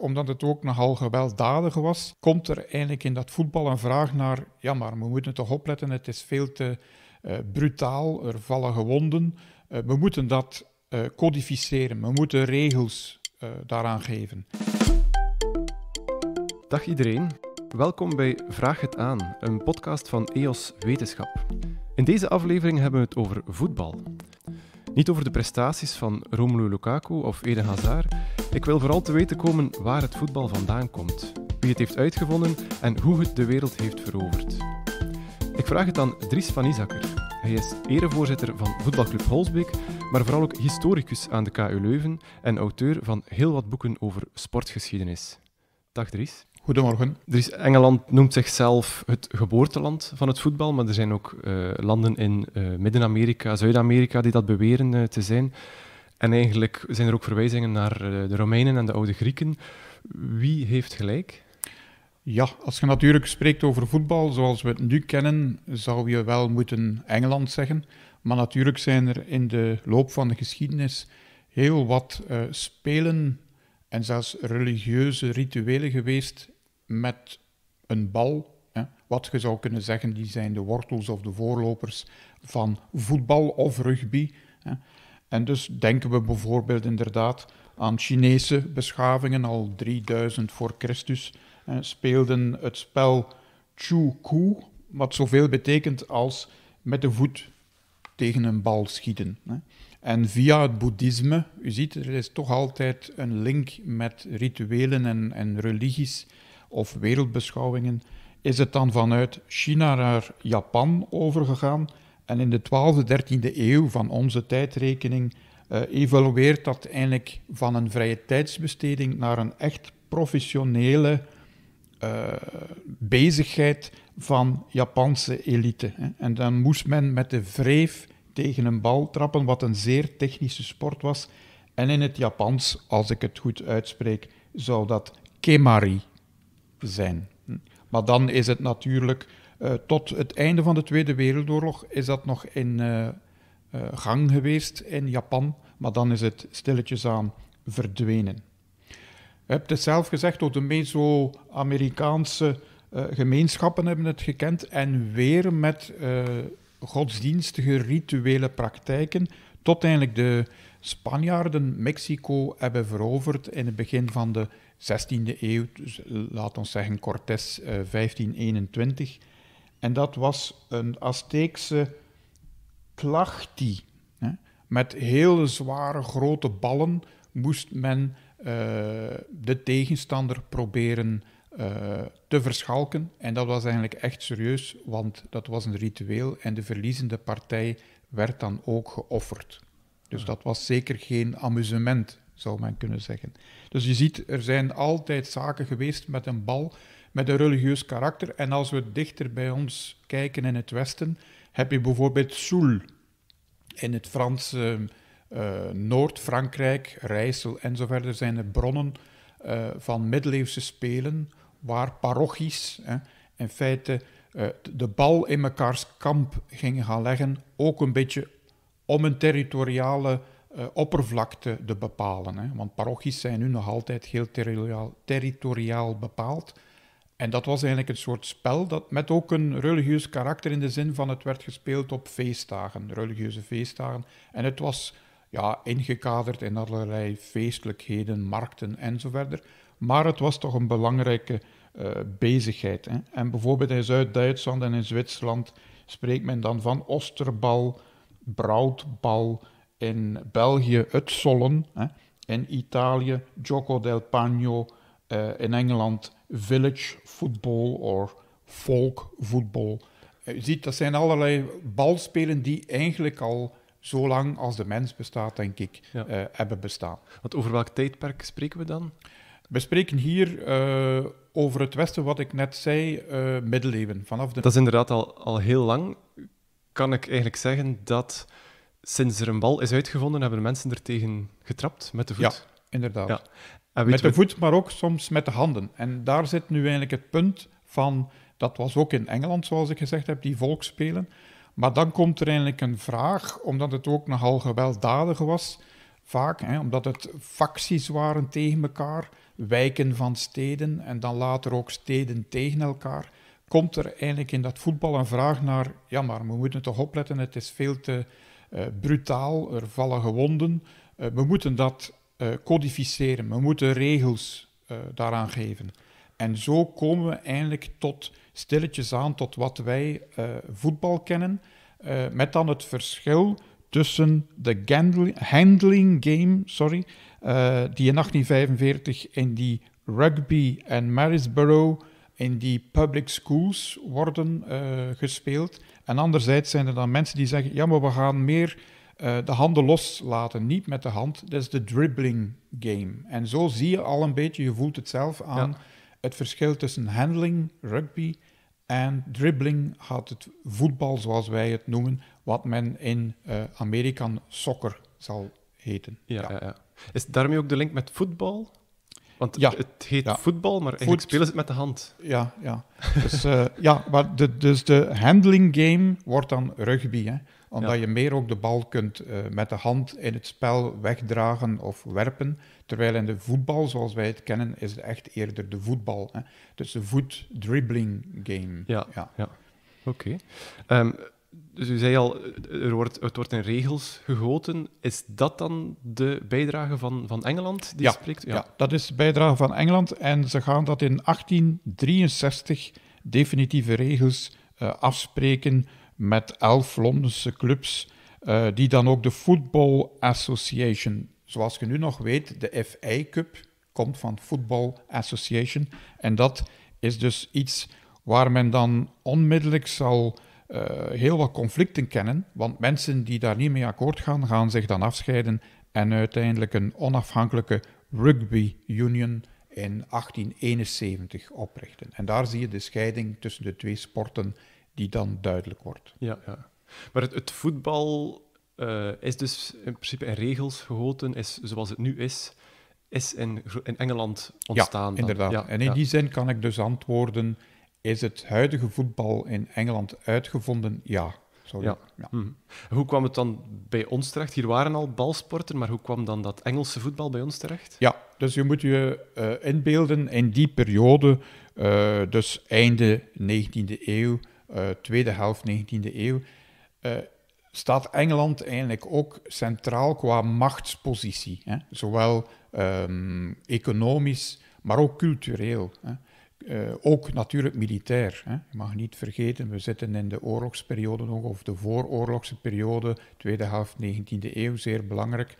omdat het ook nogal gewelddadig was, komt er eigenlijk in dat voetbal een vraag naar, ja maar we moeten toch opletten, het is veel te uh, brutaal, er vallen gewonden. Eh, we moeten dat eh, codificeren, we moeten regels daaraan geven. Dag iedereen, welkom bij Vraag het aan, een podcast van EOS Wetenschap. In deze aflevering hebben we het over voetbal. Niet over de prestaties van Romelu Lukaku of Eden Hazard. Ik wil vooral te weten komen waar het voetbal vandaan komt, wie het heeft uitgevonden en hoe het de wereld heeft veroverd. Ik vraag het aan Dries van Isakker. Hij is erevoorzitter van voetbalclub Holsbeek, maar vooral ook historicus aan de KU Leuven en auteur van heel wat boeken over sportgeschiedenis. Dag Dries. Goedemorgen. Er is, Engeland noemt zichzelf het geboorteland van het voetbal, maar er zijn ook eh, landen in eh, Midden-Amerika, Zuid-Amerika die dat beweren eh, te zijn. En eigenlijk zijn er ook verwijzingen naar de Romeinen en de oude Grieken. Wie heeft gelijk? Ja, als je natuurlijk spreekt over voetbal zoals we het nu kennen, zou je wel moeten Engeland zeggen. Maar natuurlijk zijn er in de loop van de geschiedenis heel wat spelen en zelfs religieuze rituelen geweest met een bal. Hè, wat je zou kunnen zeggen, die zijn de wortels of de voorlopers van voetbal of rugby. Hè. En dus denken we bijvoorbeeld inderdaad aan Chinese beschavingen, al 3000 voor Christus hè, speelden het spel Chu Ku, wat zoveel betekent als met de voet tegen een bal schieten. Hè. En via het boeddhisme, u ziet, er is toch altijd een link met rituelen en, en religies of wereldbeschouwingen, is het dan vanuit China naar Japan overgegaan. En in de 12e, 13e eeuw van onze tijdrekening uh, evolueert dat eigenlijk van een vrije tijdsbesteding naar een echt professionele eh, bezigheid van Japanse elite. Hè. En dan moest men met de wreef tegen een bal trappen, wat een zeer technische sport was. En in het Japans, als ik het goed uitspreek, zou dat kemari zijn. Hm. Maar dan is het natuurlijk, eh, tot het einde van de Tweede Wereldoorlog is dat nog in eh, eh, gang geweest in Japan, maar dan is het stilletjes aan verdwenen. Je hebt het zelf gezegd, ook de Meso-Amerikaanse gemeenschappen hebben het gekend en weer met godsdienstige rituele praktijken tot eindelijk de Spanjaarden Mexico hebben veroverd in het begin van de 16e eeuw, laten dus, eh, laat ons zeggen Cortés 1521. Eh, en dat was een Azteekse klachti. Hè. Met hele zware grote ballen moest men eh, de tegenstander proberen te verschalken. En dat was eigenlijk echt serieus, want dat was een ritueel en de verliezende partij werd dan ook geofferd. Dus dat was zeker geen amusement zou men kunnen zeggen. Dus je ziet, er zijn altijd zaken geweest met een bal, met een religieus karakter. En als we dichter bij ons kijken in het Westen, heb je bijvoorbeeld Soul in het Franse eh, Noord-Frankrijk, Rijssel enzovoort. Er zijn er bronnen eh, van middeleeuwse spelen waar parochies hè, in feite eh, de bal in mekaars kamp gingen gaan leggen, ook een beetje om een territoriale eh, oppervlakte te bepalen. Hè. Want parochies zijn nu nog altijd heel territoriaal, territoriaal, bepaald. En dat was eigenlijk een soort spel dat, met ook een religieus karakter in de zin van het werd gespeeld op feestdagen, religieuze feestdagen. En het was ja, ingekaderd in allerlei feestelijkheden, markten enzovoort. Maar het was toch een belangrijke eh, bezigheid. Hè. En bijvoorbeeld in Zuid-Duitsland en in Zwitserland spreekt men dan van osterbal, broodbal in België het hè, in Italië Gioco del Pagno, eh, in Engeland village football of folk football. Je eh, ziet, dat zijn allerlei balspelen die eigenlijk al zo lang als de mens bestaat, denk ik, eh, hebben bestaan. Want over welk tijdperk spreken we dan? We spreken hier over het Westen, wat ik net zei, middeleeuwen. Vanaf de... Dat is inderdaad al, al heel lang. Kan ik eigenlijk zeggen dat sinds er een bal is uitgevonden, hebben mensen er tegen getrapt met de voet. Ja, inderdaad. Ja. met de voet, maar ook soms met de handen. En daar zit nu eigenlijk het punt van, dat was ook in Engeland, zoals ik gezegd heb, die volksspelen. Maar dan komt er eigenlijk een vraag, omdat het ook nogal gewelddadig was, vaak, hè, omdat het facties waren tegen elkaar, wijken van steden en dan later ook steden tegen elkaar komt er eigenlijk in dat voetbal een vraag naar, ja maar we moeten toch opletten, het is veel te eh, brutaal, er vallen gewonden. Eh, we moeten dat eh, codificeren, we moeten regels daaraan geven. En zo komen we eindelijk tot stilletjes aan tot wat wij voetbal kennen, met dan het verschil tussen de handling game, sorry, die in 1845 in die rugby en Marysborough in die public schools worden gespeeld. En anderzijds zijn er dan mensen die zeggen, ja, maar we gaan meer eh, de handen loslaten, niet met de hand. Dat is de dribbling game. En zo zie je al een beetje, je voelt het zelf aan, het verschil tussen handling, rugby en dribbling gaat het voetbal, zoals wij het noemen, wat men in uh, eh, Amerika soccer zal heten. Ja, ja. ja, Is daarmee ook de link met voetbal? Want ja. het heet voetbal, maar eigenlijk Voet... spelen ze het met de hand. Ja, ja. Dus, eh, ja maar de, dus de handling game wordt dan rugby. Hè? Omdat je meer ook de bal kunt eh, met de hand in het spel wegdragen of werpen. Terwijl in de voetbal, zoals wij het kennen, is het echt eerder de voetbal. Hè? Dus de voet-dribbling game. Ja, ja. oké. Ehm, dus u zei al, er wordt, het wordt in regels gegoten. Is dat dan de bijdrage van, van Engeland die spreekt? Ja. dat is de bijdrage van Engeland. En ze gaan dat in 1863 definitieve regels eh, afspreken met elf Londense clubs, eh, die dan ook de Football Association, zoals je nu nog weet, de FA Cup komt van Football Association. En dat is dus iets waar men dan onmiddellijk zal eh, heel wat conflicten kennen, want mensen die daar niet mee akkoord gaan, gaan zich dan afscheiden en uiteindelijk een onafhankelijke rugby union in 1871 oprichten. En daar zie je de scheiding tussen de twee sporten die dan duidelijk wordt. Ja, maar het, het voetbal eh, is dus in principe in regels gehoten, is zoals het nu is, is in, in Engeland ontstaan. Ja, inderdaad. Ja, en in die zin kan ik dus antwoorden is het huidige voetbal in Engeland uitgevonden? Ja. Sorry. Ja. Mhm. Hoe kwam het dan bij ons terecht? Hier waren al balsporten, maar hoe kwam dan dat Engelse voetbal bij ons terecht? Ja, dus je moet je eh, inbeelden in die periode, eh, dus einde 19e eeuw, eh, tweede helft 19e eeuw, staat Engeland eigenlijk ook centraal qua machtspositie. Hè? Zowel ehm, economisch, maar ook cultureel. Hè? Eh, ook natuurlijk militair. Hè. Je mag niet vergeten, we zitten in de oorlogsperiode nog, of de vooroorlogse periode, tweede helft 19e eeuw, zeer belangrijk.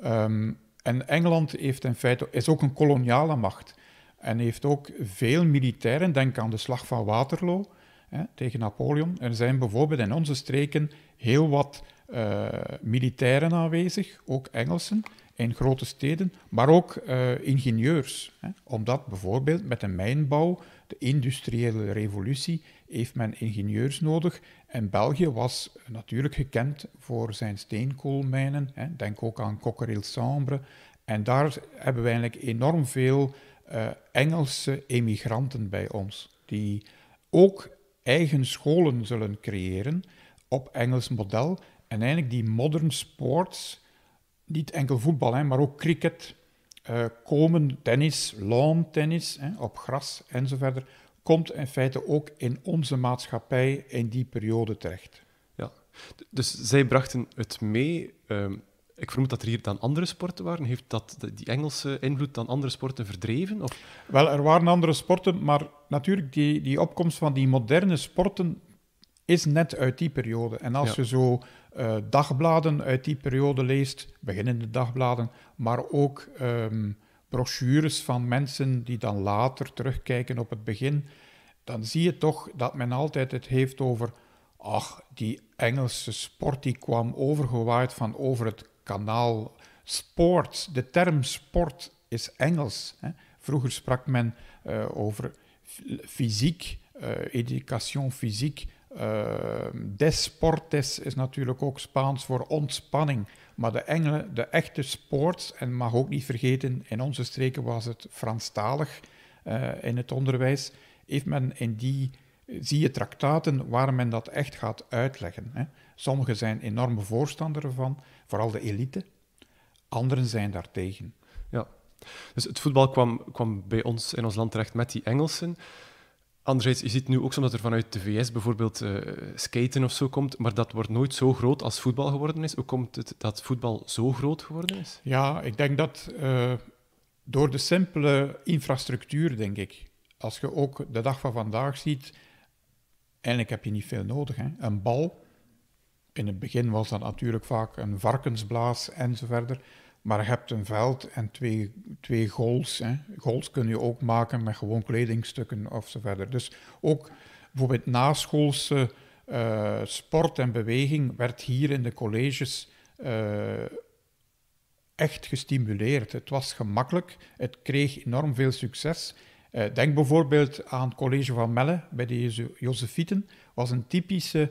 Ehm, en Engeland heeft in feite, is ook een koloniale macht en heeft ook veel militairen. Denk aan de slag van Waterloo hè, tegen Napoleon. Er zijn bijvoorbeeld in onze streken heel wat eh, militairen aanwezig, ook Engelsen, in grote steden, maar ook eh, ingenieurs. Hè. Omdat bijvoorbeeld met de mijnbouw, de industriële revolutie, heeft men ingenieurs nodig. En België was natuurlijk gekend voor zijn steenkoolmijnen. Hè. Denk ook aan Cockerill sambre En daar hebben we eigenlijk enorm veel eh, Engelse emigranten bij ons, die ook eigen scholen zullen creëren op Engels model. En eigenlijk die modern sports niet enkel voetbal, hè, maar ook cricket, eh, komen, tennis, lawn tennis, hè, op gras enzovoort, komt in feite ook in onze maatschappij in die periode terecht. Ja, dus zij brachten het mee. Ehm, ik vermoed dat er hier dan andere sporten waren. Heeft dat die Engelse invloed dan andere sporten verdreven? Of? Wel, er waren andere sporten, maar natuurlijk die, die opkomst van die moderne sporten is net uit die periode. En als je zo eh, dagbladen uit die periode leest, beginnende dagbladen, maar ook ehm, brochures van mensen die dan later terugkijken op het begin, dan zie je toch dat men altijd het heeft over, ach, die Engelse sport die kwam overgewaaid van over het kanaal. Sport, de term sport is Engels. Hè. Vroeger sprak men eh, over fysiek, uh, education fysiek. Ehm, desportes is natuurlijk ook Spaans voor ontspanning. Maar de Engelen, de echte sports, en mag ook niet vergeten, in onze streken was het Franstalig eh, in het onderwijs, heeft men in die zie je traktaten waar men dat echt gaat uitleggen. Hè. Sommigen zijn enorme voorstander van, vooral de elite. Anderen zijn daartegen. Ja. Dus het voetbal kwam, kwam bij ons in ons land terecht met die Engelsen. Anderzijds, je ziet nu ook soms dat er vanuit de VS bijvoorbeeld eh, skaten of zo komt, maar dat wordt nooit zo groot als voetbal geworden is. Hoe komt het dat voetbal zo groot geworden is? Ja, ik denk dat eh, door de simpele infrastructuur, denk ik. Als je ook de dag van vandaag ziet, eigenlijk heb je niet veel nodig. Hè? Een bal, in het begin was dat natuurlijk vaak een varkensblaas enzovoort. Maar je hebt een veld en twee, twee goals. Hè. Goals kun je ook maken met gewoon kledingstukken of zo verder. Dus ook bijvoorbeeld naschoolse eh, sport en beweging werd hier in de colleges eh, echt gestimuleerd. Het was gemakkelijk, het kreeg enorm veel succes. Eh, denk bijvoorbeeld aan het college van Melle bij de Jezuïeten. was een typische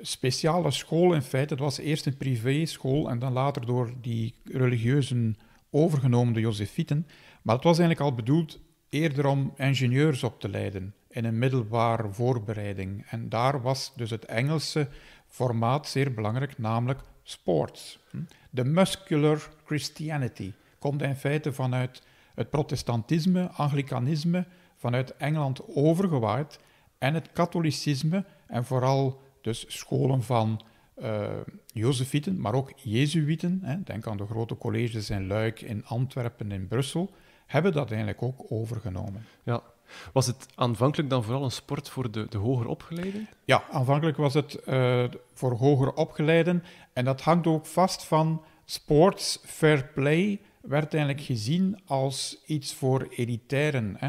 speciale school in feite. Het was eerst een privéschool en dan later door die religieuzen overgenomen, de Josefieten. Maar het was eigenlijk al bedoeld eerder om ingenieurs op te leiden in een middelbare voorbereiding. En daar was dus het Engelse formaat zeer belangrijk, namelijk sports. Hm? De muscular Christianity komt in feite vanuit het protestantisme, anglicanisme, vanuit Engeland overgewaaid en het katholicisme en vooral dus scholen van uh, eh, Jozefieten, maar ook Jezuïeten, denk aan de grote colleges in Luik, in Antwerpen, in Brussel, hebben dat eigenlijk ook overgenomen. Ja. Was het aanvankelijk dan vooral een sport voor de, de hoger opgeleiden? Ja, aanvankelijk was het eh, voor hoger opgeleiden. En dat hangt ook vast van sports fair play werd eigenlijk gezien als iets voor elitairen. Hè.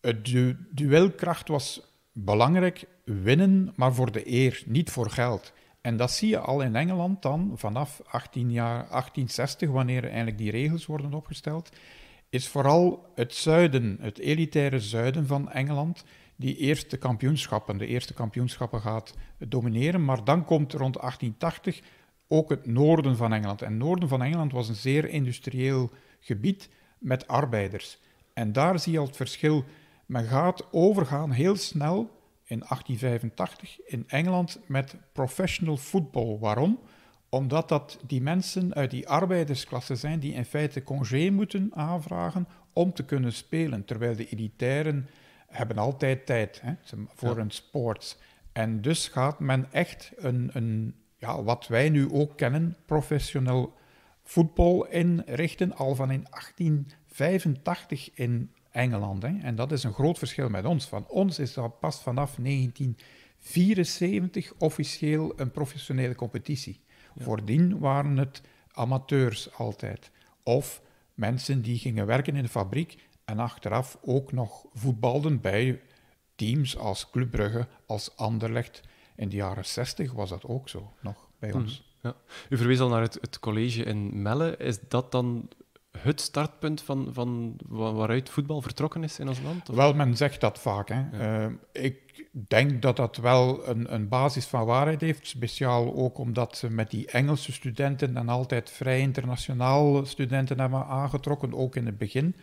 Het duelkracht was belangrijk, winnen, maar voor de eer, niet voor geld. En dat zie je al in Engeland dan vanaf 18 jaar, 1860, wanneer eigenlijk die regels worden opgesteld, is vooral het zuiden, het elitaire zuiden van Engeland, die eerst de kampioenschappen, de eerste kampioenschappen gaat domineren. Maar dan komt rond 1880 ook het noorden van Engeland. En het noorden van Engeland was een zeer industrieel gebied met arbeiders. En daar zie je al het verschil. Men gaat overgaan heel snel in 1885 in Engeland met professional football. Waarom? Omdat dat die mensen uit die arbeidersklasse zijn die in feite congé moeten aanvragen om te kunnen spelen. Terwijl de elitairen hebben altijd tijd hè, voor ja. een sport. En dus gaat men echt een, een ja, wat wij nu ook kennen, professioneel voetbal inrichten, al van in 1885 in Engeland. Hè. En dat is een groot verschil met ons. Van ons is dat pas vanaf 1974 officieel een professionele competitie. Ja. Voordien waren het amateurs altijd. Of mensen die gingen werken in de fabriek en achteraf ook nog voetbalden bij teams als Club Brugge, als Anderlecht. In de jaren 60 was dat ook zo, nog bij mhm. ons. Ja. U verwees al naar het, het college in Melle. Is dat dan het startpunt van, van waaruit voetbal vertrokken is in ons land? Wel, men zegt dat vaak. Hè. Eh, ik denk dat dat wel een, een, basis van waarheid heeft. Speciaal ook omdat ze met die Engelse studenten dan altijd vrij internationaal studenten hebben aangetrokken, ook in het begin.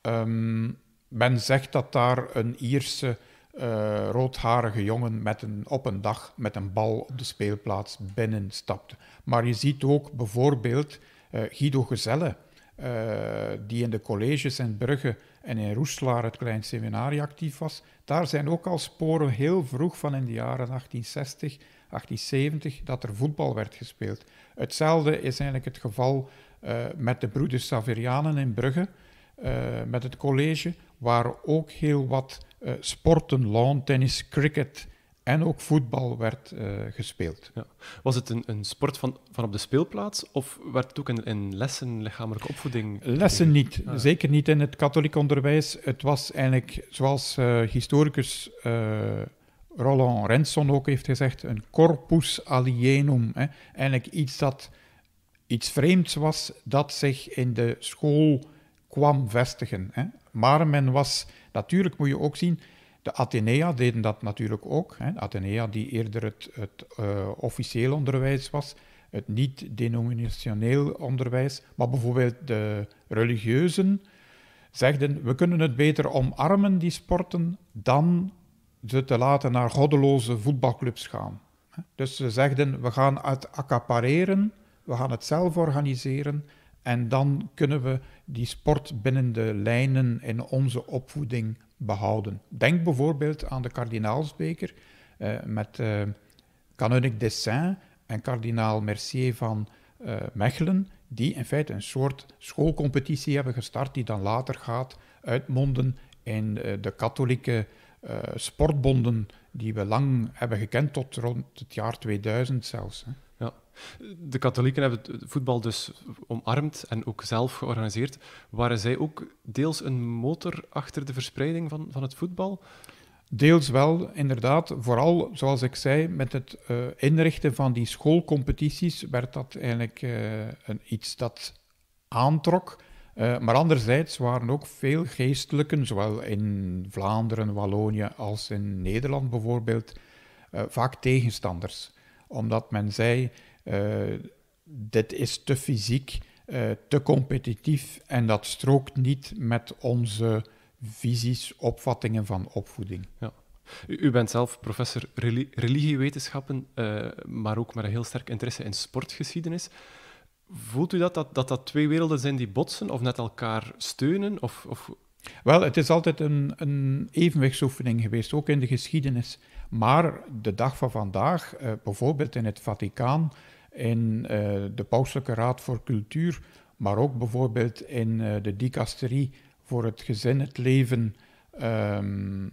Ehm, men zegt dat daar een Ierse eh, roodharige jongen met een, op een dag met een bal op de speelplaats binnenstapte. Maar je ziet ook bijvoorbeeld eh, Guido Gezelle, eh, die in de colleges in Brugge en in Roeslaar, het klein seminarie, actief was. Daar zijn ook al sporen heel vroeg van in de jaren 1860, 1870 dat er voetbal werd gespeeld. Hetzelfde is eigenlijk het geval eh, met de broeders Saverianen in Brugge, eh, met het college, waar ook heel wat sporten, lawn, tennis, cricket en ook voetbal werd eh, gespeeld. Ja. Was het een, een sport van, van op de speelplaats of werd het ook in, in lessen lichamelijke opvoeding? Lessen niet, ah. zeker niet in het katholiek onderwijs. Het was eigenlijk, zoals eh, historicus eh, Roland Renson ook heeft gezegd, een corpus alienum. Hè. Eigenlijk iets dat iets vreemds was dat zich in de school kwam vestigen. Hè. Maar men was, natuurlijk moet je ook zien, de Athenea deden dat natuurlijk ook. Hè. Athenea, die eerder het, het eh, officieel onderwijs was, het niet-denominationeel onderwijs. Maar bijvoorbeeld de religieuzen zegden: we kunnen het beter omarmen, die sporten, dan ze te laten naar goddeloze voetbalclubs gaan. Dus ze zegden: we gaan het accapareren, we gaan het zelf organiseren. En dan kunnen we die sport binnen de lijnen in onze opvoeding behouden. Denk bijvoorbeeld aan de kardinaalsbeker uh, met uh, eh, kanunnik Dessin en kardinaal Mercier van eh, Mechelen, die in feite een soort schoolcompetitie hebben gestart, die dan later gaat uitmonden in de katholieke sportbonden die we lang hebben gekend tot rond het jaar 2000 zelfs. Hè. De katholieken hebben het voetbal dus omarmd en ook zelf georganiseerd. Waren zij ook deels een motor achter de verspreiding van, van het voetbal? Deels wel, inderdaad. Vooral, zoals ik zei, met het eh, inrichten van die schoolcompetities werd dat eigenlijk eh, een, iets dat aantrok. Eh, maar anderzijds waren ook veel geestelijken, zowel in Vlaanderen, Wallonië als in Nederland bijvoorbeeld, vaak tegenstanders. Omdat men zei, eh, dit is te fysiek, eh, te competitief en dat strookt niet met onze visies, opvattingen van opvoeding. Ja. U, bent zelf professor religiewetenschappen, uh, maar ook met een heel sterk interesse in sportgeschiedenis. Voelt u dat dat, dat, dat twee werelden zijn die botsen of net elkaar steunen? Of, of... Wel, het is altijd een, een evenwichtsoefening geweest, ook in de geschiedenis. Maar de dag van vandaag, bijvoorbeeld in het Vaticaan, in eh, de Pauselijke Raad voor Cultuur, maar ook bijvoorbeeld in eh, de dicasterie voor het gezin, het leven, ehm,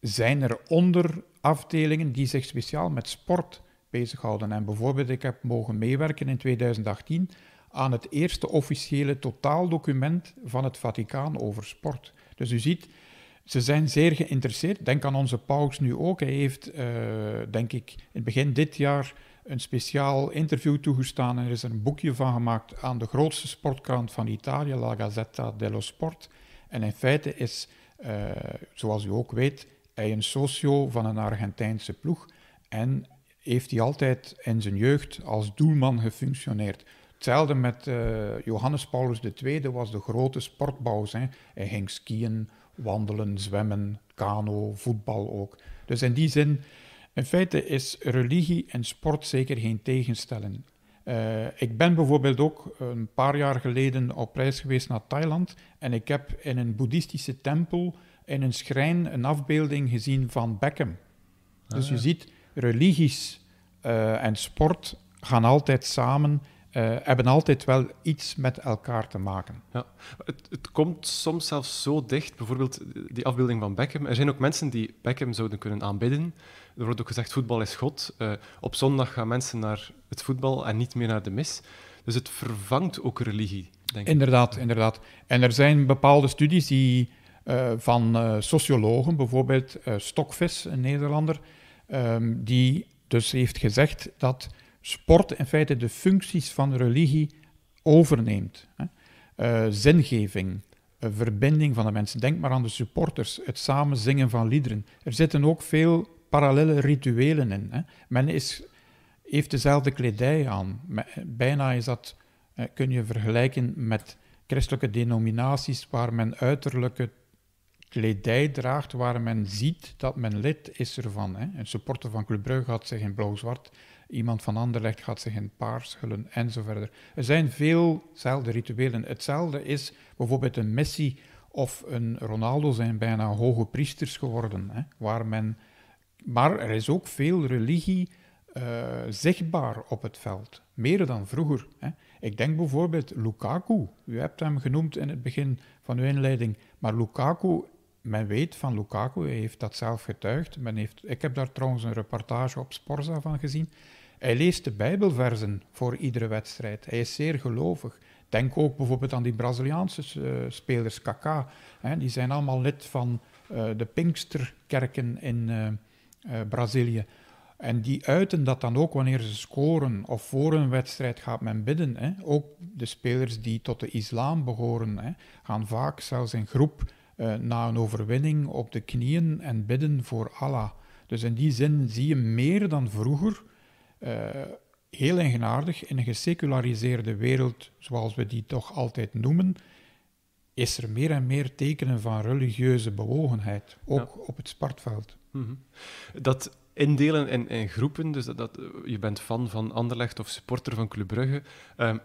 zijn er onderafdelingen die zich speciaal met sport bezighouden. En bijvoorbeeld, ik heb mogen meewerken in 2018 aan het eerste officiële totaaldocument van het Vaticaan over sport. Dus u ziet, ze zijn zeer geïnteresseerd. Denk aan onze paus nu ook. Hij heeft, eh, denk ik, in het begin dit jaar een speciaal interview toegestaan en er is een boekje van gemaakt aan de grootste sportkrant van Italië, La Gazzetta dello Sport. En in feite is, eh, zoals u ook weet, hij een socio van een Argentijnse ploeg en heeft hij altijd in zijn jeugd als doelman gefunctioneerd. Hetzelfde met eh, Johannes Paulus II was de grote sportbouw, Hè. Hij ging skiën, wandelen, zwemmen, kano, voetbal ook. Dus in die zin in feite is religie en sport zeker geen tegenstelling. Eh, ik ben bijvoorbeeld ook een paar jaar geleden op reis geweest naar Thailand en ik heb in een boeddhistische tempel in een schrijn een afbeelding gezien van Beckham. Ah, dus je ziet, religies eh, en sport gaan altijd samen, eh, hebben altijd wel iets met elkaar te maken. Ja. Het, het, komt soms zelfs zo dicht, bijvoorbeeld die afbeelding van Beckham. Er zijn ook mensen die Beckham zouden kunnen aanbidden, er wordt ook gezegd, voetbal is God. Eh, op zondag gaan mensen naar het voetbal en niet meer naar de mis. Dus het vervangt ook religie, denk inderdaad, ik. Inderdaad, En er zijn bepaalde studies die eh, van eh, sociologen, bijvoorbeeld Stokvis, een Nederlander, ehm, die dus heeft gezegd dat sport in feite de functies van religie overneemt. Hè. zingeving, verbinding van de mensen. Denk maar aan de supporters, het samen zingen van liederen. Er zitten ook veel parallele rituelen in. Hè. Men is, heeft dezelfde kledij aan. Bijna is dat, eh, kun je vergelijken met christelijke denominaties waar men uiterlijke kledij draagt, waar men ziet dat men lid is ervan. Hè. Een supporter van Club Brugge gaat zich in blauw-zwart, iemand van Anderlecht gaat zich in paars hullen en zo verder. Er zijn veelzelfde rituelen. Hetzelfde is bijvoorbeeld een Messi of een Ronaldo zijn bijna hoge priesters geworden, hè, waar men maar er is ook veel religie eh, zichtbaar op het veld, meer dan vroeger. Hè. Ik denk bijvoorbeeld Lukaku. U hebt hem genoemd in het begin van uw inleiding. Maar Lukaku, men weet van Lukaku, hij heeft dat zelf getuigd. Men heeft, ik heb daar trouwens een reportage op Sporza van gezien. Hij leest de Bijbelversen voor iedere wedstrijd. Hij is zeer gelovig. Denk ook bijvoorbeeld aan die Braziliaanse eh, spelers, Kaká. Die zijn allemaal lid van eh, de Pinksterkerken in, eh, Brazilië. En die uiten dat dan ook wanneer ze scoren of voor een wedstrijd gaat men bidden. Hè. Ook de spelers die tot de islam behoren, hè, gaan vaak zelfs in groep uh, na een overwinning op de knieën en bidden voor Allah. Dus in die zin zie je meer dan vroeger, uh, heel eigenaardig, in een geseculariseerde wereld zoals we die toch altijd noemen, is er meer en meer tekenen van religieuze bewogenheid, ook op het sportveld. Mhm. Dat indelen in, in groepen, dus dat, eh, je bent fan van Anderlecht of supporter van Club Brugge, ehm,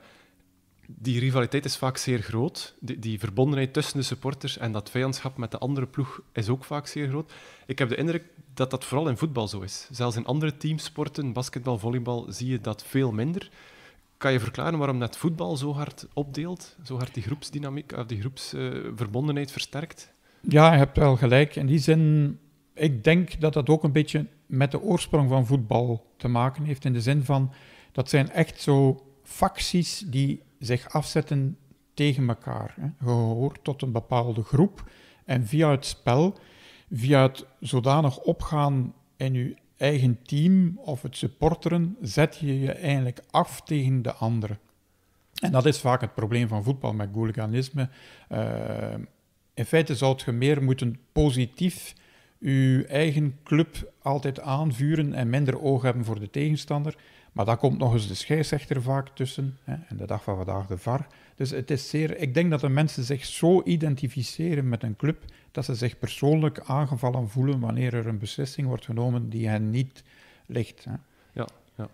die rivaliteit is vaak zeer groot. Die, die, verbondenheid tussen de supporters en dat vijandschap met de andere ploeg is ook vaak zeer groot. Ik heb de indruk dat dat vooral in voetbal zo is. Zelfs in andere teamsporten, basketbal, volleybal, zie je dat veel minder. Kan je verklaren waarom net voetbal zo hard opdeelt, zo hard die groepsdynamiek die groepsverbondenheid versterkt? Ja, je hebt wel gelijk. In die zin, ik denk dat dat ook een beetje met de oorsprong van voetbal te maken heeft. In de zin van, dat zijn echt zo facties die zich afzetten tegen elkaar. Je hoort tot een bepaalde groep en via het spel, via het zodanig opgaan in je eigen team of het supporteren zet je je eigenlijk af tegen de anderen. En dat is vaak het probleem van voetbal met hooliganisme. Eh, in feite zou je meer moeten positief je eigen club altijd aanvuren en minder oog hebben voor de tegenstander. Maar daar komt nog eens de scheidsrechter vaak tussen hè, en de dag van vandaag de VAR. Dus het is zeer, ik denk dat de mensen zich zo identificeren met een club dat ze zich persoonlijk aangevallen voelen wanneer er een beslissing wordt genomen die hen niet ligt. Hè. Ja, ja.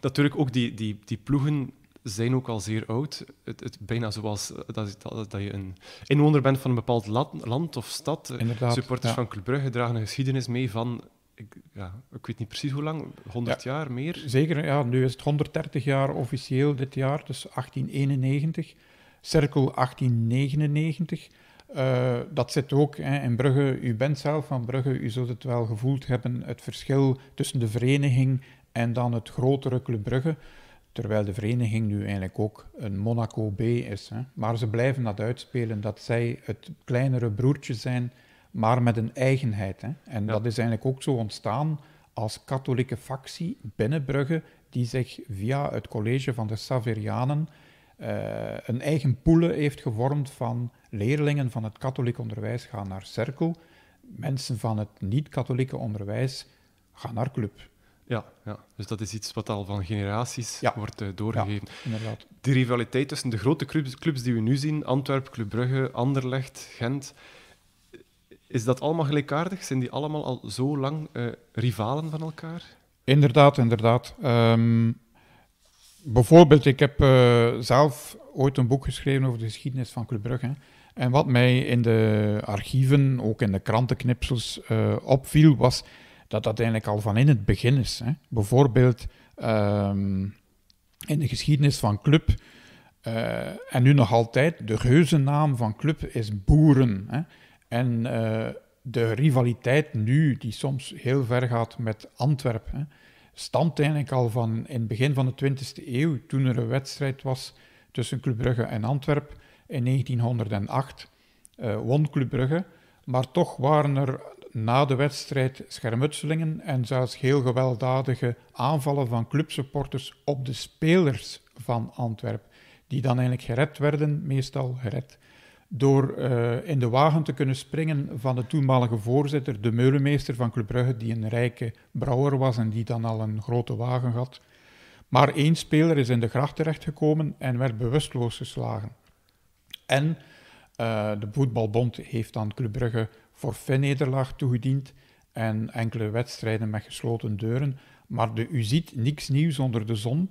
Natuurlijk ook die, die, die ploegen zijn ook al zeer oud. Het, het, bijna zoals eh, dat, dat, dat je een inwoner bent van een bepaald land, land of stad. Eh, Inderdaad, Supporters van Club Brugge dragen een geschiedenis mee van ik, ja, ik weet niet precies hoe lang, 100 jaar, meer? Zeker, ja, nu is het 130 jaar officieel dit jaar, dus 1891. Cirkel 1899. Eh, dat zit ook hè, in Brugge. U bent zelf van Brugge, u zult het wel gevoeld hebben, het verschil tussen de vereniging en dan het grotere Club Brugge. Terwijl de vereniging nu eigenlijk ook een Monaco B is. Hè. Maar ze blijven dat uitspelen, dat zij het kleinere broertje zijn, maar met een eigenheid. Hè. En dat is eigenlijk ook zo ontstaan als katholieke factie binnen Brugge, die zich via het college van de Saverianen eh, een eigen poelen heeft gevormd van leerlingen van het katholiek onderwijs gaan naar cirkel, mensen van het niet-katholieke onderwijs gaan naar Club. Ja, ja, dus dat is iets wat al van generaties wordt eh, doorgegeven. Ja, inderdaad. Die rivaliteit tussen de grote clubs, die we nu zien, Antwerpen, Club Brugge, Anderlecht, Gent, is dat allemaal gelijkaardig? Zijn die allemaal al zo lang eh, rivalen van elkaar? Inderdaad, inderdaad. Ehm, bijvoorbeeld, ik heb eh, zelf ooit een boek geschreven over de geschiedenis van Club Brugge. En wat mij in de archieven, ook in de krantenknipsels, eh, opviel, was dat dat eigenlijk al van in het begin is. Hè. Bijvoorbeeld ehm, in de geschiedenis van Club, eh, en nu nog altijd, de geuzennaam van Club is Boeren. Hè. En de rivaliteit nu, die soms heel ver gaat met Antwerpen. Stand eigenlijk al van in het begin van de 20e eeuw, toen er een wedstrijd was tussen Club Brugge en Antwerpen in 1908. Eh, won Club Brugge, maar toch waren er na de wedstrijd schermutselingen en zelfs heel gewelddadige aanvallen van clubsupporters op de spelers van Antwerpen, die dan eigenlijk gered werden, meestal gered door eh, in de wagen te kunnen springen van de toenmalige voorzitter, de meulemeester van Club Brugge, die een rijke brouwer was en die dan al een grote wagen had. Maar één speler is in de gracht terechtgekomen en werd bewusteloos geslagen. En eh, de voetbalbond heeft aan Club Brugge voor nederlaag toegediend en enkele wedstrijden met gesloten deuren. Maar de, u ziet niks nieuws onder de zon.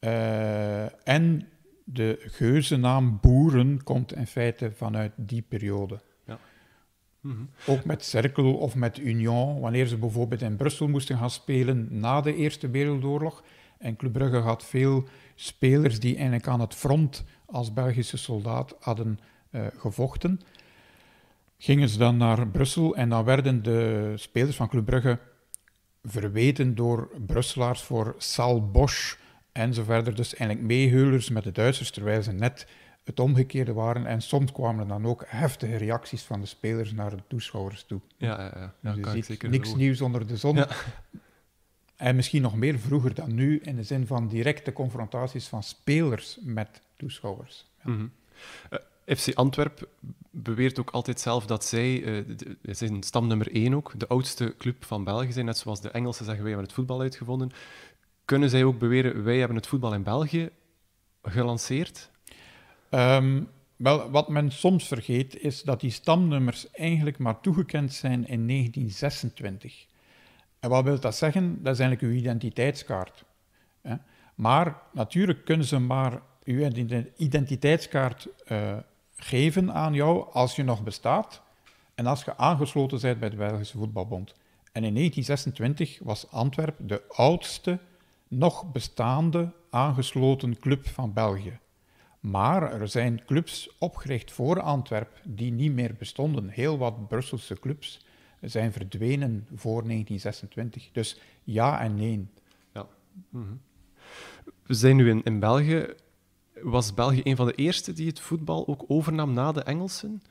Eh, en de geuzennaam boeren komt in feite vanuit die periode. Ja. Mhm. Ook met Cerkel of met Union, wanneer ze bijvoorbeeld in Brussel moesten gaan spelen na de Eerste Wereldoorlog. En Club Brugge had veel spelers die eigenlijk aan het front als Belgische soldaat hadden eh, gevochten. Gingen ze dan naar Brussel en dan werden de spelers van Club Brugge verweten door Brusselaars voor Sal Bosch en zo verder. Dus eigenlijk meehuler's met de Duitsers, terwijl ze net het omgekeerde waren. En soms kwamen er dan ook heftige reacties van de spelers naar de toeschouwers toe. Ja, ja, ja. Dus je niks nieuws onder de zon. En misschien nog meer vroeger dan nu, in de zin van directe confrontaties van spelers met toeschouwers. Mhm. Eh, FC Antwerp beweert ook altijd zelf dat zij, uh, zijn stamnummer 1 ook, de oudste club van België zijn. Net zoals de Engelsen zeggen, wij hebben het voetbal uitgevonden kunnen zij ook beweren, wij hebben het voetbal in België gelanceerd? Ehm, wel, wat men soms vergeet is dat die stamnummers eigenlijk maar toegekend zijn in 1926. En wat wil dat zeggen? Dat is eigenlijk uw identiteitskaart. Maar natuurlijk kunnen ze maar uw identiteitskaart eh, geven aan jou als je nog bestaat en als je aangesloten bent bij de Belgische Voetbalbond. En in 1926 was Antwerpen de oudste nog bestaande aangesloten club van België. Maar er zijn clubs opgericht voor Antwerp die niet meer bestonden. Heel wat Brusselse clubs zijn verdwenen voor 1926. Dus ja en nee. Ja. Mhm. We zijn nu in, in België. Was België een van de eerste die het voetbal ook overnam na de Engelsen?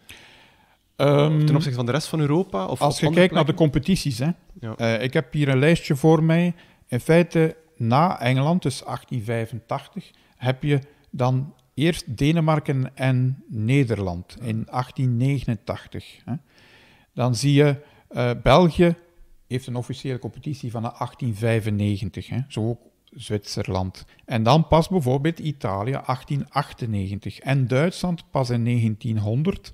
Ehm, Ten opzichte van de rest van Europa? Of als je kijkt naar de competities. Hè? Eh, ik heb hier een lijstje voor mij. In feite na Engeland, dus 1885, heb je dan eerst Denemarken en Nederland in 1889. Hè. Dan zie je eh, België heeft een officiële competitie van 1895, hè. zo ook Zwitserland. En dan pas bijvoorbeeld Italië 1898 en Duitsland pas in 1900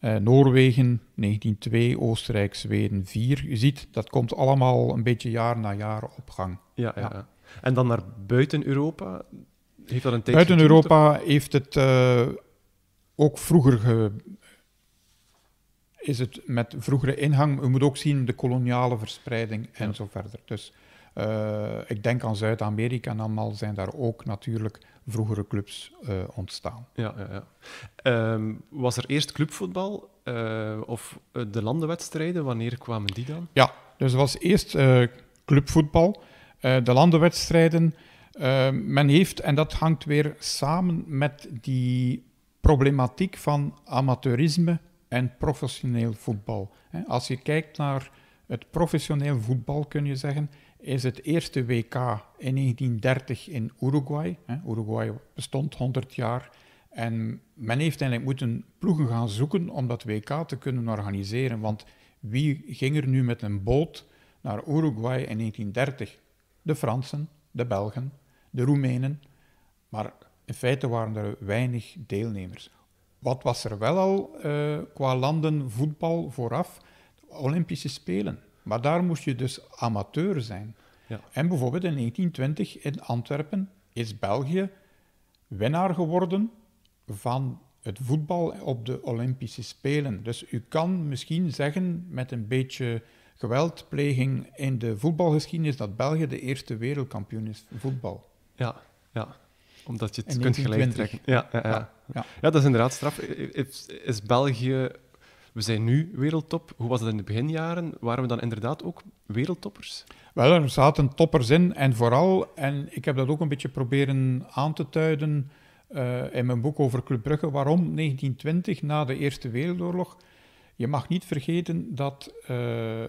eh, Noorwegen 1902, Oostenrijk, Zweden 4. Je ziet, dat komt allemaal een beetje jaar na jaar op gang. Ja, ja. En dan naar buiten Europa? Heeft dat een Buiten Europa heeft het eh, ook vroeger... is het met vroegere ingang... We moeten ook zien de koloniale verspreiding en zo verder. Dus eh, ik denk aan Zuid-Amerika en allemaal zijn daar ook natuurlijk vroegere clubs eh, ontstaan. Ja, ja, ja. Ehm, was er eerst clubvoetbal eh, of eh, de landenwedstrijden? Wanneer kwamen die dan? Ja, dus er was eerst clubvoetbal. de landenwedstrijden. men heeft, en dat hangt weer samen met die problematiek van amateurisme en professioneel voetbal. Als je kijkt naar het professioneel voetbal, kun je zeggen is het eerste WK in 1930 in Uruguay. Uruguay bestond 100 jaar. En men heeft eigenlijk moeten ploegen gaan zoeken om dat WK te kunnen organiseren. Want wie ging er nu met een boot naar Uruguay in 1930? De Fransen, de Belgen, de Roemenen. Maar in feite waren er weinig deelnemers. Wat was er wel al eh, qua landen voetbal vooraf? Olympische Spelen. Maar daar moest je dus amateur zijn. Ja. En bijvoorbeeld in 1920 in Antwerpen is België winnaar geworden van het voetbal op de Olympische Spelen. Dus u kan misschien zeggen met een beetje geweldpleging in de voetbalgeschiedenis dat België de eerste wereldkampioen is voetbal. Ja, ja omdat je het kunt gelijk trekken. Ja ja, ja, ja, dat is inderdaad straf. is België we zijn nu wereldtop. Hoe was dat in de beginjaren? Waren we dan inderdaad ook wereldtoppers? Wel, er zaten toppers in en vooral, en ik heb dat ook een beetje proberen aan te tuiden eh, in mijn boek over Club Brugge, waarom 1920 na de Eerste Wereldoorlog. Je mag niet vergeten dat eh,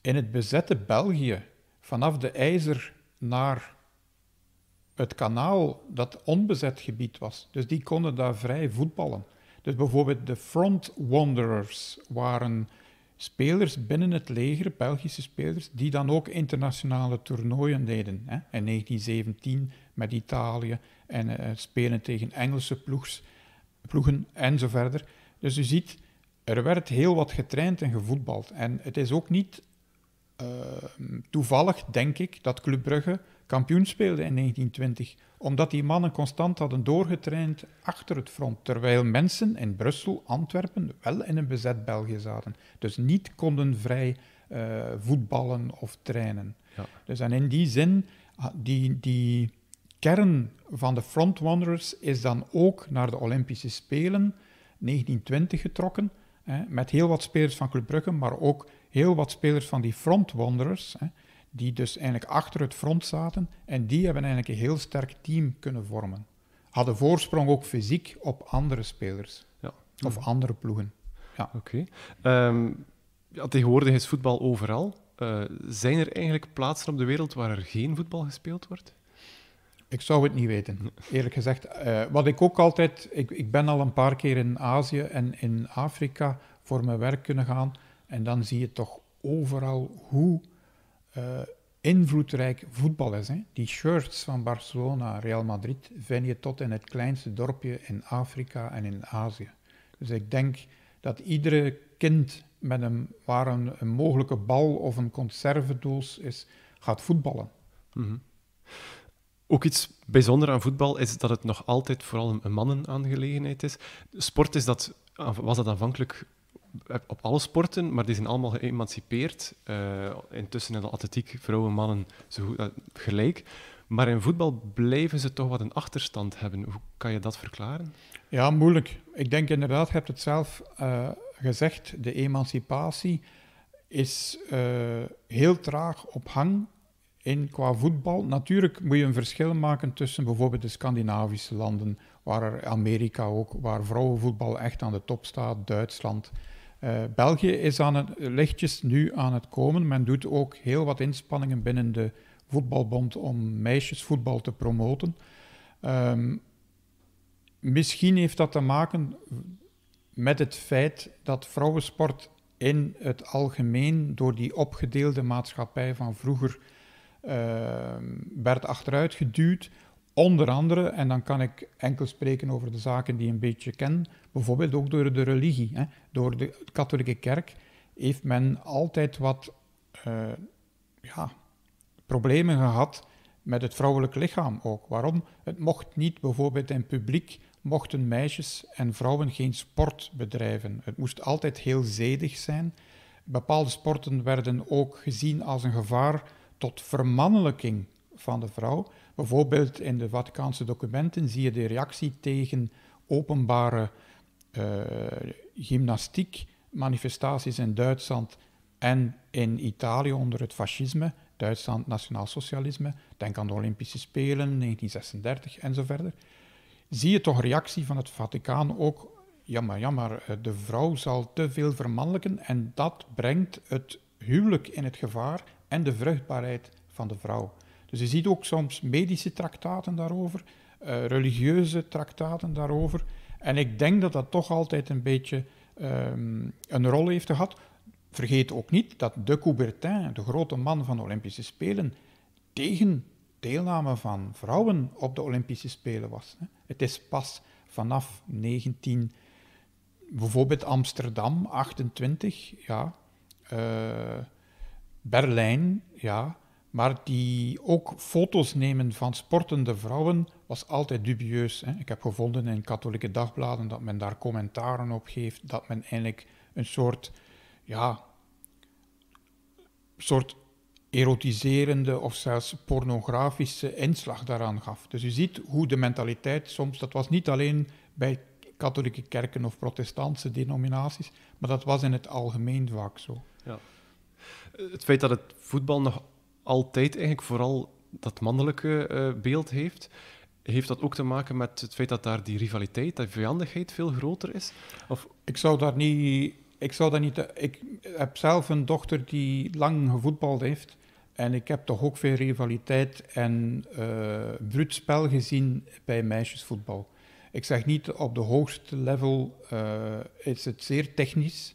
in het bezette België, vanaf de IJzer naar het kanaal, dat onbezet gebied was. Dus die konden daar vrij voetballen. Dus bijvoorbeeld de Front Wanderers waren spelers binnen het leger, Belgische spelers, die dan ook internationale toernooien deden. Hè? In 1917 met Italië en eh, spelen tegen Engelse ploegen en zo verder. Dus u ziet, er werd heel wat getraind en gevoetbald. En het is ook niet eh, toevallig, denk ik, dat Club Brugge kampioen speelde in 1920, omdat die mannen constant hadden doorgetraind achter het front, terwijl mensen in Brussel, Antwerpen wel in een bezet België zaten, dus niet konden vrij eh, voetballen of trainen. Ja. Dus en in die zin, ah, die, die kern van de Frontwanderers is dan ook naar de Olympische Spelen 1920 getrokken, hè, met heel wat spelers van Club Brugge, maar ook heel wat spelers van die Frontwanderers. Hè, die dus eigenlijk achter het front zaten en die hebben eigenlijk een heel sterk team kunnen vormen. Hadden voorsprong ook fysiek op andere spelers ja. of mm. andere ploegen. Ja. Oké. Okay. Ehm, tegenwoordig is voetbal overal. Eh, zijn er eigenlijk plaatsen op de wereld waar er geen voetbal gespeeld wordt? Ik zou het niet weten, eerlijk gezegd. Eh, wat ik ook altijd, ik, ik ben al een paar keer in Azië en in Afrika voor mijn werk kunnen gaan. En dan zie je toch overal hoe uh, invloedrijk voetbal is. Hè. Die shirts van Barcelona, Real Madrid, vind je tot in het kleinste dorpje in Afrika en in Azië. Dus ik denk dat iedere kind met een, waar een, mogelijke bal of een conservendoos is, gaat voetballen. Mhm. Ook iets bijzonders aan voetbal is dat het nog altijd vooral een, een mannenaangelegenheid is. Sport is dat, was dat aanvankelijk op alle sporten, maar die zijn allemaal geëmancipeerd. Uh, intussen in de atletiek, vrouwen, mannen, zo goed, eh, gelijk. Maar in voetbal blijven ze toch wat een achterstand hebben. Hoe kan je dat verklaren? Ja, moeilijk. Ik denk inderdaad, je hebt het zelf eh, gezegd, de emancipatie is heel traag op hang in qua voetbal. Natuurlijk moet je een verschil maken tussen bijvoorbeeld de Scandinavische landen, waar Amerika ook, waar vrouwenvoetbal echt aan de top staat, Duitsland. Eh, België is aan het, lichtjes nu aan het komen. Men doet ook heel wat inspanningen binnen de voetbalbond om meisjesvoetbal te promoten. Ehm, misschien heeft dat te maken met het feit dat vrouwensport in het algemeen door die opgedeelde maatschappij van vroeger ehm, werd achteruit geduwd Onder andere, en dan kan ik enkel spreken over de zaken die ik een beetje ken, bijvoorbeeld ook door de religie. Hè. Door de katholieke kerk heeft men altijd wat eh, ja, problemen gehad met het vrouwelijk lichaam ook. Waarom? Het mocht niet bijvoorbeeld in publiek, mochten meisjes en vrouwen geen sport bedrijven. Het moest altijd heel zedig zijn. Bepaalde sporten werden ook gezien als een gevaar tot vermannelijking van de vrouw. Bijvoorbeeld in de Vaticaanse documenten zie je de reactie tegen openbare eh, gymnastiekmanifestaties in Duitsland en in Italië onder het fascisme, Duitsland nationaal socialisme, denk aan de Olympische Spelen 1936 en zo verder. Zie je toch reactie van het Vaticaan ook, jammer, jammer, eh, de vrouw zal te veel vermannelijken en dat brengt het huwelijk in het gevaar en de vruchtbaarheid van de vrouw. Dus je ziet ook soms medische traktaten daarover, eh, religieuze traktaten daarover. En ik denk dat dat toch altijd een beetje ehm, een rol heeft gehad. Vergeet ook niet dat de Coubertin, de grote man van de Olympische Spelen, tegen deelname van vrouwen op de Olympische Spelen was. Het is pas vanaf 19, bijvoorbeeld Amsterdam, 28, ja, eh, Berlijn, ja, maar die ook foto's nemen van sportende vrouwen was altijd dubieus. Hè. Ik heb gevonden in katholieke dagbladen dat men daar commentaren op geeft, dat men eigenlijk een soort, ja, soort erotiserende of zelfs pornografische inslag daaraan gaf. Dus je ziet hoe de mentaliteit soms, dat was niet alleen bij katholieke kerken of protestantse denominaties, maar dat was in het algemeen vaak zo. Ja. Het feit dat het voetbal nog altijd eigenlijk vooral dat mannelijke eh, beeld heeft. Heeft dat ook te maken met het feit dat daar die rivaliteit, die vijandigheid veel groter is? Of... Ik zou daar niet. Ik zou dat niet. Ik heb zelf een dochter die lang gevoetbald heeft. En ik heb toch ook veel rivaliteit en uh, eh, bruut spel gezien bij meisjesvoetbal. Ik zeg niet op de hoogste level uh, is het zeer technisch.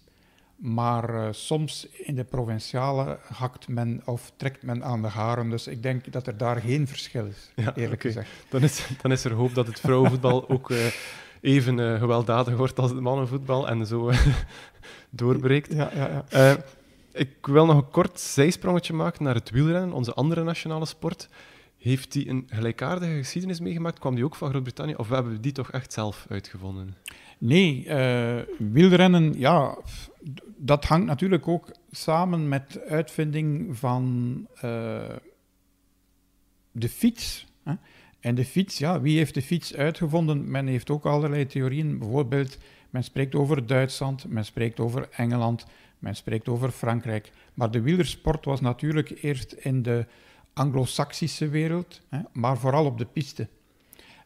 Maar eh, soms in de provinciale hakt men of trekt men aan de haren. Dus ik denk dat er daar geen verschil is, eerlijk gezegd. Dan is, dan is er hoop dat het vrouwenvoetbal ook eh, even uh, eh, gewelddadig wordt als het mannenvoetbal en zo doorbreekt. Ja, ja, ik wil nog een kort zijsprongetje maken naar het wielrennen, onze andere nationale sport. Heeft die een gelijkaardige geschiedenis meegemaakt? Kwam die ook van Groot-Brittannië? Of hebben we die toch echt zelf uitgevonden? Nee, wielrennen, ja dat hangt natuurlijk ook samen met de uitvinding van eh, de fiets. Hè? En de fiets, ja, wie heeft de fiets uitgevonden? Men heeft ook allerlei theorieën. Bijvoorbeeld, men spreekt over Duitsland, men spreekt over Engeland, men spreekt over Frankrijk. Maar de wielersport was natuurlijk eerst in de anglosaksische wereld, hè, maar vooral op de piste.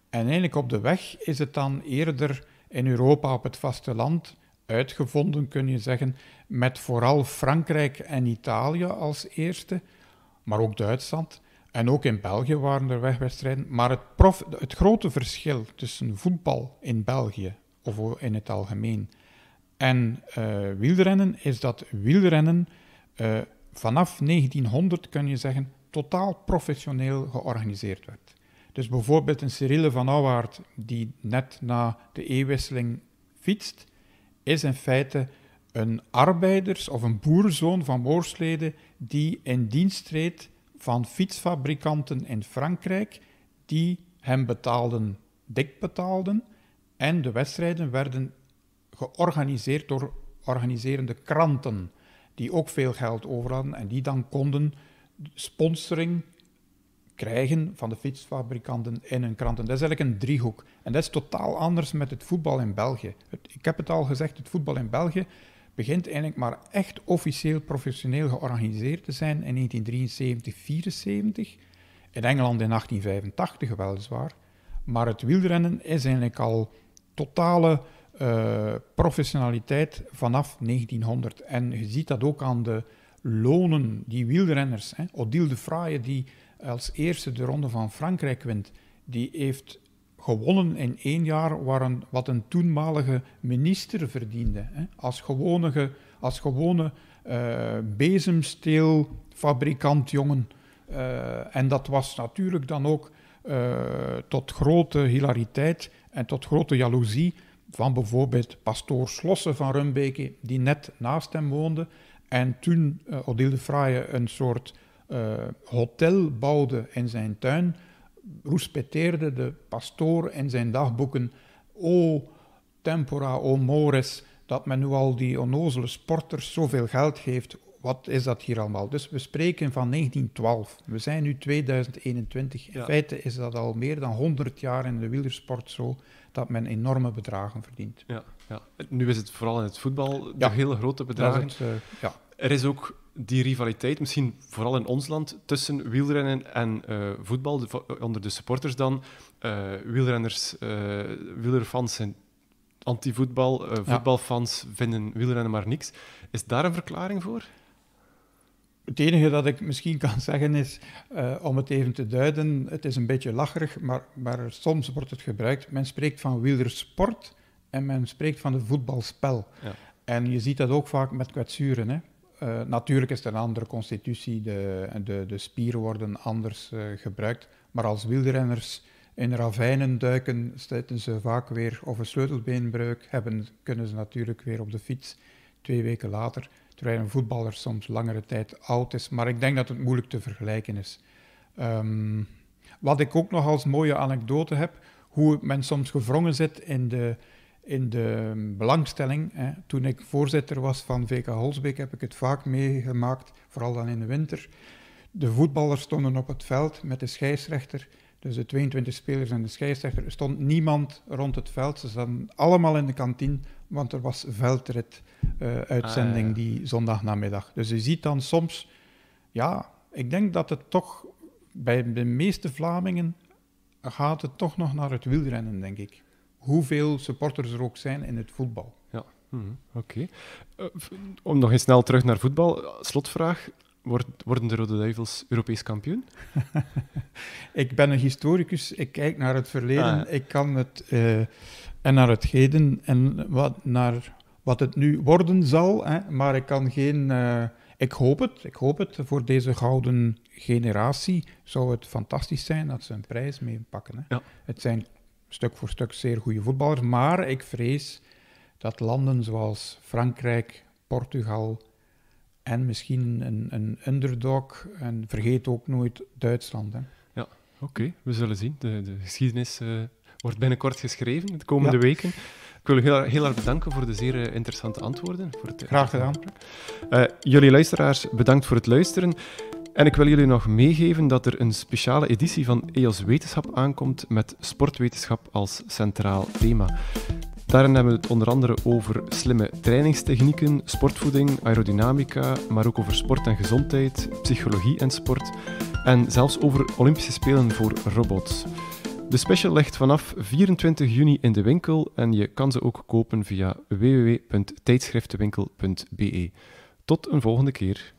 En eigenlijk op de weg is het dan eerder in Europa op het vasteland uitgevonden, kun je zeggen, met vooral Frankrijk en Italië als eerste, maar ook Duitsland. En ook in België waren er wegwedstrijden. Maar het, prof, het grote verschil tussen voetbal in België, of in het algemeen, en eh, wielrennen, is dat wielrennen eh, vanaf 1900, kun je zeggen, totaal professioneel georganiseerd werd. Dus bijvoorbeeld een Cyrille van Auwaard, die net na de E-wisseling fietst, is in feite een arbeiders- of een boerzoon van Moorsleden die in dienst treedt van fietsfabrikanten in Frankrijk die hem betaalden, dik betaalden. En de wedstrijden werden georganiseerd door organiserende kranten die ook veel geld over hadden en die dan konden sponsoring krijgen van de fietsfabrikanten in hun kranten. Dat is eigenlijk een driehoek. En dat is totaal anders met het voetbal in België. ik heb het al gezegd, het voetbal in België begint eigenlijk maar echt officieel professioneel georganiseerd te zijn in 1973, 74. In Engeland in 1885 weliswaar. Maar het wielrennen is eigenlijk al totale eh, professionaliteit vanaf 1900. En je ziet dat ook aan de lonen die wielrenners, hè, Odile de Fraaie, die als eerste de Ronde van Frankrijk wint. Die heeft gewonnen in één jaar waar een, wat een toenmalige minister verdiende. Hè. Als gewone, als gewone uh, en dat was natuurlijk dan ook eh, tot grote hilariteit en tot grote jaloezie van bijvoorbeeld pastoor Slossen van Rumbeke, die net naast hem woonde. En toen Odile de Fraaie een soort eh, hotel bouwde in zijn tuin, respecteerde de pastoor in zijn dagboeken. O tempora, o mores, dat men nu al die onnozele sporters zoveel geld geeft. Wat is dat hier allemaal? Dus we spreken van 1912. We zijn nu 2021. In feite is dat al meer dan 100 jaar in de wielersport zo dat men enorme bedragen verdient. Ja, ja. Nu is het vooral in het voetbal de hele grote bedragen. Eh, ja. Er is ook die rivaliteit, misschien vooral in ons land, tussen wielrennen en eh, voetbal, eh, onder de supporters dan. Eh, wielrenners, uh, wielerfans zijn anti-voetbal, voetbalfans vinden wielrennen maar niks. Is daar een verklaring voor? Het enige dat ik misschien kan zeggen is, om het even te duiden, het is een beetje lacherig, maar, maar soms wordt het gebruikt. Men spreekt van wielersport en men spreekt van het voetbalspel. Ja. En je ziet dat ook vaak met kwetsuren. Hè. Eh, natuurlijk is het een andere constitutie, de, de, de spieren worden anders eh, gebruikt. Maar als wielrenners in ravijnen duiken, stuiten ze vaak weer of een sleutelbeenbreuk hebben, kunnen ze natuurlijk weer op de fiets twee weken later. Terwijl een voetballer soms langere tijd oud is. Maar ik denk dat het moeilijk te vergelijken is. Ehm, wat ik ook nog als mooie anekdote heb, hoe men soms gevrongen zit in de in de belangstelling. Hè. Toen ik voorzitter was van VK Holsbeek heb ik het vaak meegemaakt, vooral dan in de winter. De voetballers stonden op het veld met de scheidsrechter. Dus de 22 spelers en de scheidsrechter. Er stond niemand rond het veld. Ze zaten allemaal in de kantine, want er was veldrit-uitzending eh, ah, die zondagnamiddag. Dus je ziet dan soms, ja, ik denk dat het toch bij de meeste Vlamingen gaat het toch nog naar het wielrennen, denk ik hoeveel supporters er ook zijn in het voetbal. Ja, mhm. oké. Eh, om nog eens snel terug naar voetbal. Slotvraag. worden de Rode Duivels Europees kampioen? ik ben een historicus. Ik kijk naar het verleden. Ah, ik kan het... Eh, en naar het heden. En wat, naar wat het nu worden zal. Hè. Maar ik kan geen... Eh, ik hoop het, ik hoop het. Voor deze gouden generatie zou het fantastisch zijn dat ze een prijs meepakken. Ja. Het zijn stuk voor stuk zeer goede voetballers. Maar ik vrees dat landen zoals Frankrijk, Portugal en misschien een, een underdog, en vergeet ook nooit Duitsland. Hè. Ja, oké, we zullen zien. De, de geschiedenis eh, wordt binnenkort geschreven, de komende weken. Ik wil u heel, heel erg bedanken voor de zeer eh, interessante antwoorden. Voor het eh, Graag gedaan. jullie luisteraars, bedankt voor het luisteren. En ik wil jullie nog meegeven dat er een speciale editie van EOS Wetenschap aankomt met sportwetenschap als centraal thema. Daarin hebben we het onder andere over slimme trainingstechnieken, sportvoeding, aerodynamica, maar ook over sport en gezondheid, psychologie en sport en zelfs over Olympische Spelen voor robots. De special ligt vanaf 24 juni in de winkel en je kan ze ook kopen via www.tijdschriftenwinkel.be. Tot een volgende keer.